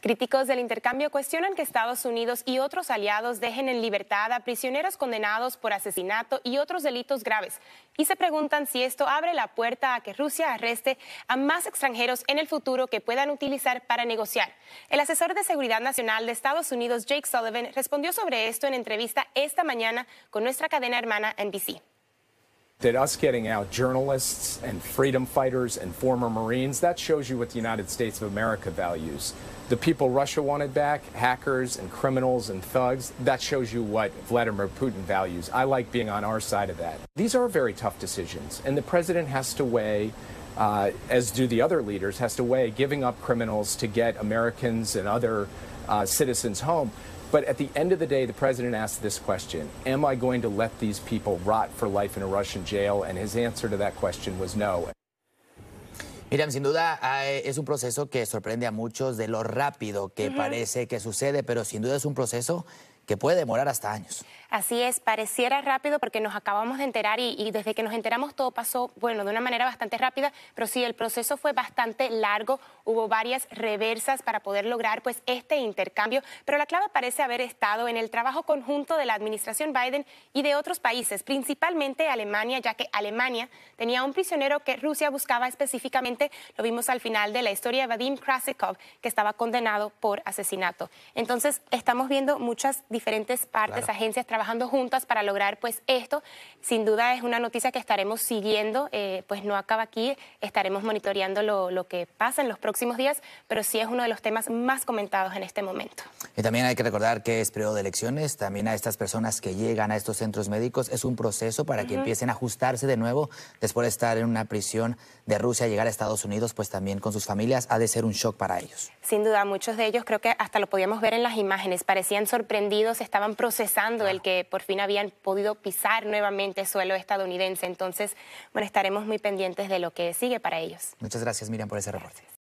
Críticos del intercambio cuestionan que Estados Unidos y otros aliados dejen en libertad a prisioneros condenados por asesinato y otros delitos graves y se preguntan si esto abre la puerta a que Rusia arreste a más extranjeros en el futuro que puedan utilizar para negociar. El asesor de Seguridad Nacional de Estados Unidos, Jake Sullivan, respondió sobre esto en entrevista esta mañana con nuestra cadena hermana NBC. that us getting out journalists and freedom fighters and former Marines, that shows you what the United States of America values. The people Russia wanted back, hackers and criminals and thugs, that shows you what Vladimir Putin values. I like being on our side of that. These are very tough decisions, and the president has to weigh uh, as do the other leaders, has to weigh giving up criminals to get Americans and other uh, citizens home. But at the end of the day, the president asked this question Am I going to let these people rot for life in a Russian jail? And his answer to that question was no. Miriam, sin duda es un proceso que sorprende a muchos de lo rápido que uh -huh. parece que sucede, pero sin duda es un proceso que puede demorar hasta años. Así es, pareciera rápido porque nos acabamos de enterar y, desde que nos enteramos todo pasó, bueno, de una manera bastante rápida, pero sí, el proceso fue bastante largo, hubo varias reversas para poder lograr pues este intercambio, pero la clave parece haber estado en el trabajo conjunto de la administración Biden y de otros países, principalmente Alemania, ya que Alemania tenía un prisionero que Rusia buscaba específicamente, lo vimos al final de la historia de Vadim Krasikov, que estaba condenado por asesinato. Entonces, estamos viendo muchas diferencias diferentes partes, agencias trabajando juntas para lograr pues esto. Sin duda es una noticia que estaremos siguiendo, eh, pues no acaba aquí, estaremos monitoreando lo, que pasa en los próximos días, pero sí es uno de los temas más comentados en este momento. Y también hay que recordar que es periodo de elecciones, también a estas personas que llegan a estos centros médicos es un proceso para que empiecen a ajustarse de nuevo después de estar en una prisión de Rusia, llegar a Estados Unidos, pues también con sus familias ha de ser un shock para ellos. Sin duda, muchos de ellos creo que hasta lo podíamos ver en las imágenes, parecían sorprendidos estaban procesando el que por fin habían podido pisar nuevamente suelo estadounidense. Entonces, bueno, estaremos muy pendientes de lo que sigue para ellos. Muchas gracias, Miriam, por ese reporte.